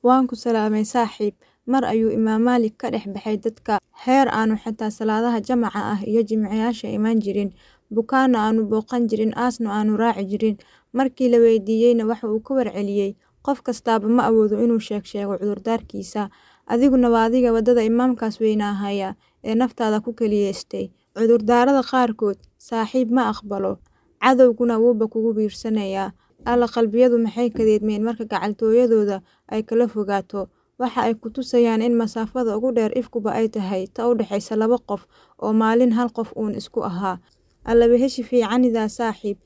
Waanku salaamay saaxiib, mar ayuu imaam Malik ka dhex baxay dadka, heer aanu xataa salaadaha jamaca ah iyo jimicyaasha imaan jirin. Bukaanna aanu booqan jirin, aasna aanu raaci jirin. Markii la weydiiyeyna waxa uu ka warceliyey, qof kastaaba ma awoodo inuu sheeg sheego cudurdaarkiisa. Adiguna waa adiga waddada imaamkaas weynaa haya ee naftaada ku keliyeystay. Cudurdaarada qaarkood saaxiib ma aqbalo, cadowguna wuuba kugu biirsanayaa alla qalbiyadu maxay kadeedmeen marka gacaltooyadooda ay kala fogaato. Waxa ay ku tusayaan in masaafada ugu dheer ifkuba ay tahay ta u dhaxaysa laba qof oo maalin hal qof uun isku ahaa. Allabaheshi fiicanidaa saaxiib.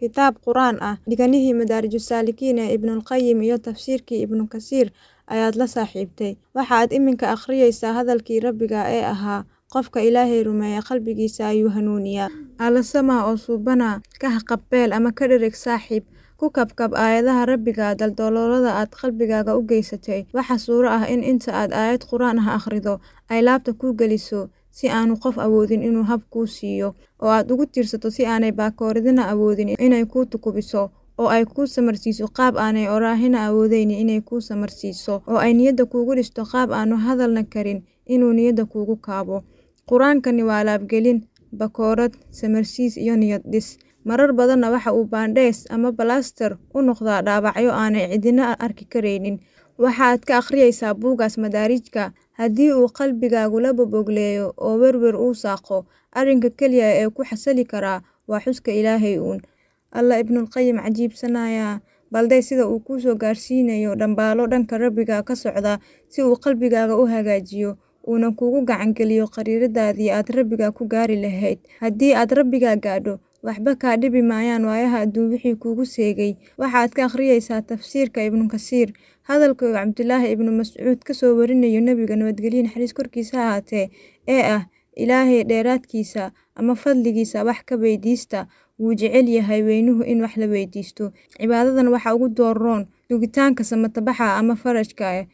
Kitaab qur-aan ah, dhiganihii madaarijusaalikiin ee Ibnulqayim iyo tafsiirkii Ibnu Kasiir ayaad la saaxiibtay. Waxa iminka akhriyeysaa hadalkii rabbiga ee ahaa, qofka ilaahay rumeeya qalbigiisa ayuu hanuuniyaa. Alla oo suubana ka haqab ama ka dhereg saaxiib. Ku kabkab aayadaha Rabbigaa daldaloolada aad qalbigaaga u geysatay waxaa suuro ah in inta aad aayad qur-aan ah akhrido ay laabta kuu geliso si aanu qof awoodin inuu hab kuu siiyo oo aad ugu tiirsato si aanay baakooridina awoodin inay kuu tukubiso oo ay kuu samarsiiso qaab aanay oraahina awoodaynin inay kuu samarsiiso oo ay niyadda kuugu dhisto qaab aanu hadalna karin inuu niyadda kuugu kaabo qur-aankani waa laabgelin bakoorad samarsiis iyo niyad dhis Marar badanna waxa uu bandage ama balastar u noqdaa dhaabacyo aanay cidina arki karaynin. Waxa aad ka akhriyaysaa buuggaas madaarijka haddii uu qalbigaagu la bogleeyo oo werwer uu saaqo, arrinka keliya ee ku xasali karaa waa xuska Ilaahay uun. allah Ibnulqayim cajiibsanayaa balday sida uu kuu soo gaarsiinayo dhambaalo dhanka rabbiga ka socda si uu qalbigaaga u hagaajiyo uuna kuugu gacangeliyo geliyo qariiradaadii aad rabbiga ku gaari lahayd. Haddii aad rabbigaa gaadho waxba kaa dhibi maayaan waayaha adduun wixii kuugu seegay waxaad ka akhriyeysaa tafsiirka ibnu kasiir hadalka uu cabdulaahi ibnu mascuud ka soo warinayo nebiga nabadgelye naxariis korkiisa ahaatee ee ah ilaahay dheeraadkiisa ama fadligiisa wax ka weydiista wuu jecel yahay weynuhu in wax la weydiisto cibaadadan waxaa ugu dooraroon Dugitaanka samatabaxa ama farajka eh,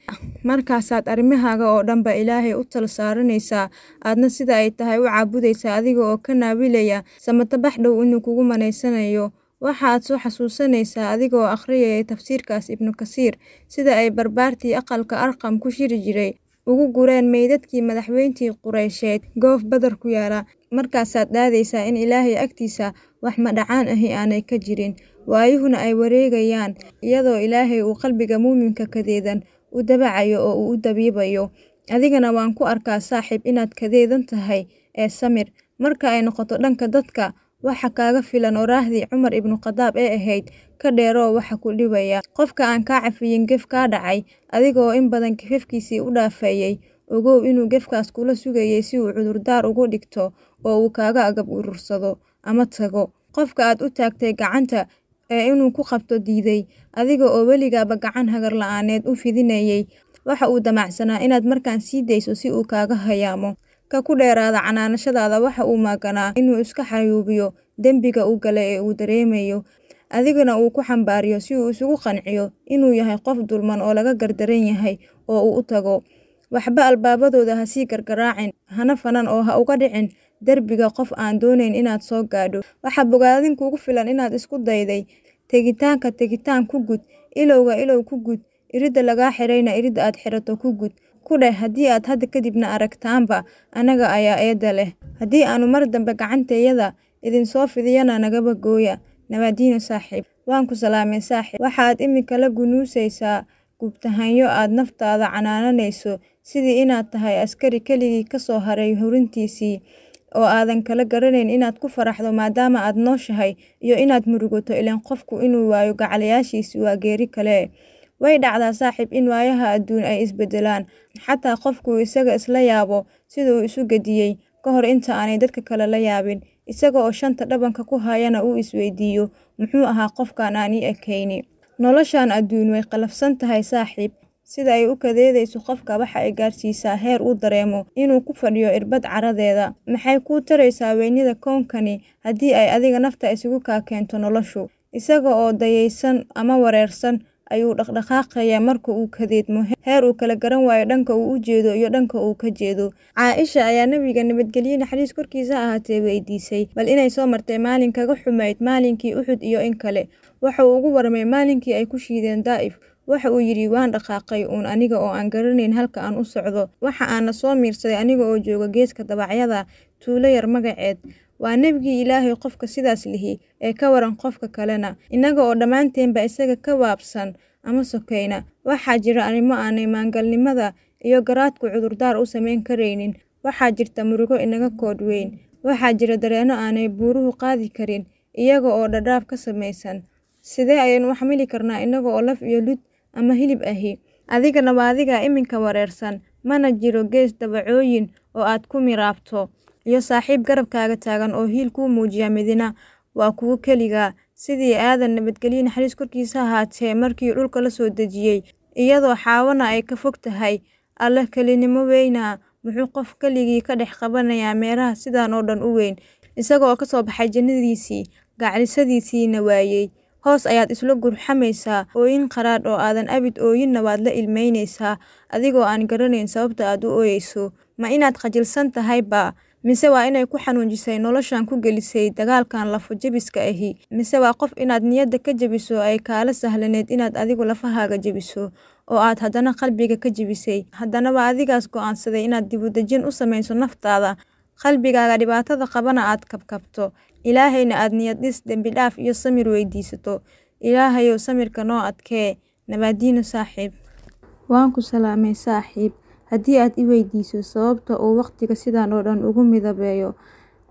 markaasaad arrimahaaga oo dhanba Ilaahay u tala saaranaysaa aadna sida ay tahay u caabudaysaa adiga oo ka naabilaya samatabax dhow inuu kugu manaysanayo waxa soo xasuusanaysaa adiga oo akriyaya tafsiirkaas Ibnu Kasiir sida ay barbaartii aqalka arqam ku shiri jiray ugu gureen meydadkii madaxweyntii Qureysheed goof badar ku yaala markaasaad dhaadaysaa in ilaahay agtiisa wax madhacaan ahi aanay ka jirin waayuhuna ay wareegayaan iyadoo ilaahay uu qalbiga muuminka kadeedan u dabacayo oo uu u dabiibayo adigana waan ku arkaa saaxiib inaad kadeedan tahay ee samir marka ay noqoto dhanka dadka waxa kaaga filan qoraahdii cumar ibnu khadaab ee ahayd ka dheeroo waxa ku dhibaya qofka aan kaa cafiyin gef kaa dhacay adigaoo in badan gefkiisii u dhaafeeyey ogow inuu gefkaas kula sugayay si uu cudurdaar ugu dhigto oo uu kaaga agab urursado ama tago qofka aad u taagtay gacanta ee inuu ku qabto diiday adiga oo weligaaba gacan hagar la-aaneed u fidinayay waxa uu damacsanaa inaad markaan sii dayso si uu kaaga hayaamo ka ku dheeraada canaanashadaada waxa uu maaganaa inuu iska xayuubiyo dembiga uu gala ee uu dareemayo adigana uu ku xambaariyo si uu isugu qanciyo inuu yahay qof dulman oo laga gardaran yahay oo uu u tago waxba albaabadooda ha sii gargaraacin hana fanan oo ha uga dhicin derbiga qof aan doonayn inaad soo gaadho waxaa bogaadin kuugu filan inaad isku dayday tegitaanka tegitaan ku gud ilowga ilow ku gud iridda lagaa xirayna iridda aad xirato ku gud ku dheh haddii aad hadda kadibna aragtaanba annaga ayaa eeda leh haddii aanu mar dambe gacanteeyada idin soo fidiyana nagaba gooya nabaadiino saaxiib waan ku salaamay saaxiib waxaad iminka la gunuusaysaa gubtahanyo aad naftaada canaananayso sidii inaad tahay askari keligii ka soo haray hurintiisii oo aadan kala garanayn inaad ku faraxdo maadaama aad nooshahay iyo inaad murugato ilaan qofku inuu waayo gacalayaashiisi waa geeri kale Way dhacdaa saaxiib in waayaha adduun ay isbeddelaan, xataa qofku isaga isla yaabo sida uu isu gediyay ka hor inta aanay dadka kale la yaabin, isaga oo shanta dhabanka ku haayana uu isweydiiyo: Muxuu ahaa qofkan aan ii ekayni? noloshaan adduun way qalafsan tahay saaxiib, sida ay u kadeedayso qofka waxa ay gaarsiisaa heer uu dareemo inuu ku fadhiyo irbad caradeeda. Maxay kuu taraysaa weynida koonkani haddii ay adiga nafta isugu kaakeento noloshu, isaga oo dayaysan ama wareersan ayuu dhaqdhaqaaqayaa marka uu kadeedmo heer uu kala garan waayo dhanka uu u jeedo iyo dhanka uu ka jeedo caaisha ayaa nebiga nabadgelye naxariis korkiisa ahaatee weydiisay bal inay soo martay maalin kaga xumayd maalinkii uxud iyo in kale waxa uu ugu warmay maalinkii ay ku shiideen daa'if waxa uu yidhi waan dhaqaaqay uun aniga oo aan garanayn halka aan u socdo waxa aana soo miirsaday aniga oo jooga geeska dabacyada tuulo yar magaceed Waa nebigii Ilaahay qofka sidaas lihi ee ka waran qofka kalena innaga oo dhammaanteenba isaga ka waabsan ama sokayna. Waxaa jira arrimo aanay maangalnimada iyo garaadku cudurdaar u samayn karaynin. Waxaa jirta murugo inaga koodh weyn. Waxaa jira dareenno aanay buuruhu qaadi karin iyaga oo dhadhaaf ka samaysan. Sidee ayaan u xamili karnaa innaga oo laf iyo lud ama hilib ahi? Adigana waa adigaa iminka wareersan. Mana jiro gees dabacooyin oo aad ku miraabto iyo saaxiib garabkaaga taagan oo hiil kuu muujiya midina waa kuwa keligaa sidii aadan nabadgelyo naxariis korkiisa ahaatee markii dhulka la soo dejiyey iyadoo xaawana ay ka fog tahay alle kelinimo weyna muxuu qof keligii ka dhex qabanayaa meeraha sidaan oo dhan u weyn isagoo ka soo baxay jannadiisii gacdisadiisiina waayey hoos ayaad isla gurxamaysaa ooyin qaraadh oo aadan abid ooyinna waad la ilmaynaysaa adigoo aan garanayn sababta aad u ooyeyso ma inaad khajilsan tahay baa mise waa inay ku xanuujisay noloshan ku gelisay dagaalkan lafo jebiska ahi mise waa qof inaad niyadda ka jebiso ay kaala sahlaneed inaad adigu lafahaaga jebiso oo aad haddana qalbiga ka jebisay haddanaba adigaas go-aansaday inaad dibudejin u samayso naftaada qalbigaaga dhibaatada qabana aad kabkabto ilaahayna aad niyaddhis dembi dhaaf iyo samir weydiisato ilaahayow samirka noo adkee nabaadiino saaxiib waanku salaamay saaxiib Haddii aad i weydiiso sababta uu wakhtiga sidaan oo dhan ugu midabeeyo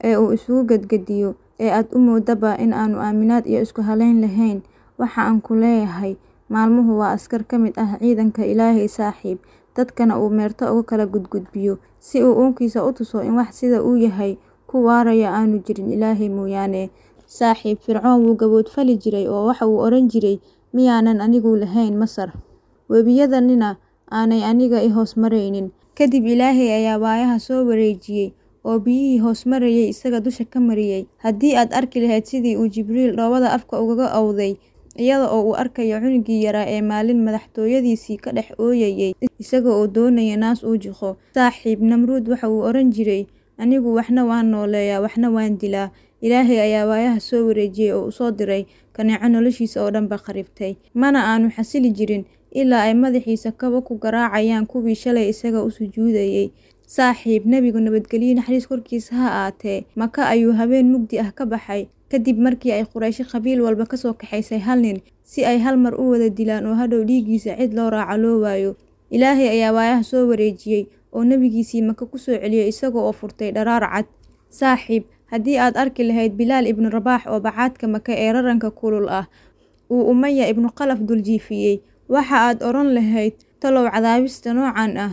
ee uu isugu gadgadiyo ee aad u moodaba in aanu aaminaad iyo isku halayn lahayn, waxa aan ku leeyahay: Maalmuhu waa askar ka mid ah ciidanka Ilaahay saaxiib, dadkana uu meerto uga kala gudgudbiyo si uu uunkiisa u tuso in wax sida uu yahay ku waaraya aanu jirin Ilaahay mooyaane. Saaxiib Fircoon wuu gaboodfali jiray oo waxa uu odhan jiray, miyaanan anigu lahayn Masar, webiyadannina aanay aniga i hoos maraynin kadib Ilaahay ayaa waayaha soo wareejiyey oo biyihii hoos marayay isaga dusha ka mariyey haddii aad arki lahayd sidii uu jibriil dhoobada afka ugaga awday iyada oo uu arkayo cunugii yaraa ee maalin madaxtooyadiisii ka dhex ooyayay isaga oo doonaya naas uu jiqo saaxiib namruud waxa uu odhan jiray anigu waxna waan nooleeyaa waxna waan dilaa ilaahay ayaa waayaha soo wareejiyey oo usoo diray kaneeco noloshiisa oo dhanba ba kharibtay mana aanu xasili jirin ilaa ay madaxiisa kaba ku garaacayaan kuwii shalay isaga u sujuudayay saaxiib nebigu nabadgelyo naxariis korkiisa ha aatee maka ayuu habeen mugdi ah ka baxay kadib markii ay quraysho qabiil walba ka soo kaxaysay hal nin si ay hal mar u wada dilaan oo hadhow dhiiggiisa cid loo raaca loo waayo ilaahay ayaa waayaha soo wareejiyey oo nebigiisii maka ku soo celiyey isaga oo furtay dharaar cad saaxiib haddii aad arki lahayd bilaal ibnu rabaax oo bacaadka maka ee raranka kulul ah uu umaya ibnu qalaf duljiifiyey Waxa aad oran lahayd talow cadaabista noocan ah,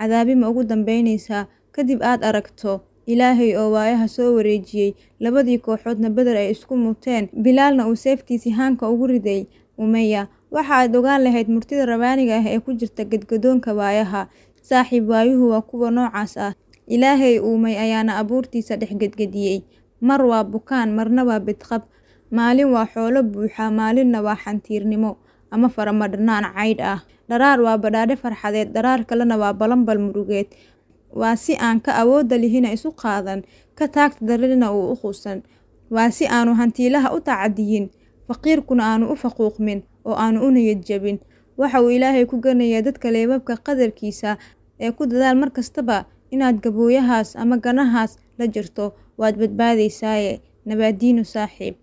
cadaabima ugu dambeyneysaa? Kadib aad aragto Ilaahay oo waayaha soo wareejiyey labadii kooxoodna beder ay isku muteen, Bilaalna uu seeftiisii haanka ugu riday umeya Waxa aad ogaan lahayd murtida rabaaniga ah ee ku jirta gedgadoonka waayaha. Saaxiib waayuhu waa kuwa noocaas ah. Ilaahay uumay ayaana abuurtiisa dhex gedgediyey Mar waa bukaan, marna waa bidqab. Maalin waa xoolo buuxa, maalinna waa xantiirnimo ama faramadhanaan caydh ah dharaar waa badhaadhe farxadeed dharaar kalena waa balanbal murugeed waa si aan ka awoodda lihina isu qaadan ka taagta darrina uu u quusan waa si aanu hantiilaha u tacadiyin faqiirkuna aanu u faquuqmin oo aanu u niyad jabin waxa uu ilaahay ku ganayaa dadka leebabka qadarkiisa ee ku dadaal mar kastaba inaad gabooyahaas ama ganahaas la jirto waad badbaadaysaaye nabaadiinu saaxiib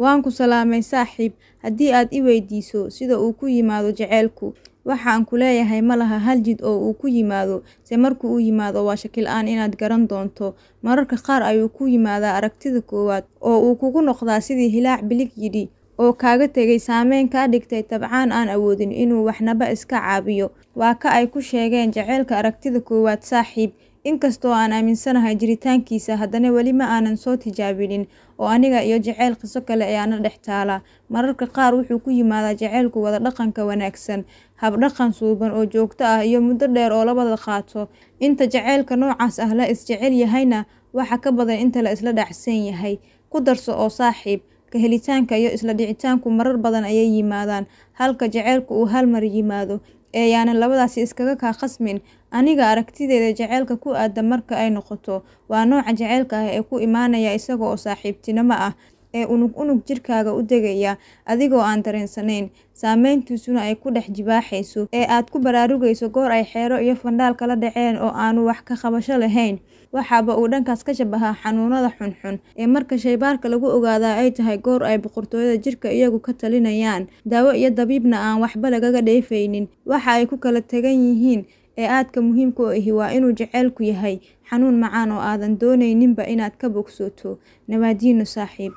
Waan ku salaamay saaxiib, haddii aad i weydiiso sida uu ku yimaado jacaylku, waxa aan ku leeyahay ma laha hal jid oo uu ku yimaado, se markuu u yimaado waa shaki la'aan inaad garan doonto. Mararka qaar ayuu ku yimaadaa aragtida koowaad oo uu kugu noqdaa sidii hilaac bilig yidhi oo kaaga tegay saameyn kaa dhigtay dabcan aan awoodin inuu waxnaba iska caabiyo. Waa ka ay ku sheegeen jacaylka aragtida koowaad saaxiib inkastoo aan aaminsanahay jiritaankiisa haddana weli ma aanan soo tijaabinin oo aniga iyo jaceyl qiso kale ayaana dhex taala mararka qaar wuxuu ku yimaadaa jaceylku wada dhaqanka wanaagsan habdhaqan suuban oo joogto ah iyo muddo dheer oo labada qaato inta jaceylka noocaas ah la isjecel yahayna waxa ka badan inta la isla dhacsan yahay ku darso oo saaxiib kahelitaanka iyo isla dhicitaanku marar badan ayay yimaadaan halka jaceylku uu hal mar yimaado ee yaanan labadaasi iskaga kaa khasmin aniga aragtideeda jaceylka ku aadda marka ay noqoto waa nooca jaceylka ah ee ku imaanaya isaga oo saaxiibtinimo ah ee unug unug jirkaaga u degaya adigoo aan dareensanayn saameyntiisuna ay ku dhex jibaaxayso ee aad ku baraarugayso goor ay xeero iyo fandhaal kala dhaceen oo aanu wax ka qabasho lahayn waxaaba uu dhankaas ka shabahaa xanuunada xunxun ee marka shaybaarka lagu ogaadaa ay tahay goor ay boqortooyada jirka iyagu ka talinayaan daawo iyo dabiibna aan waxba lagaga dheefaynin waxa ay ku kala tegan yihiin ee aadka muhiimku ahi waa inuu jeceylku yahay xanuun macaan oo aadan doonayninba inaad ka bogsoto nabaadiino saaxiib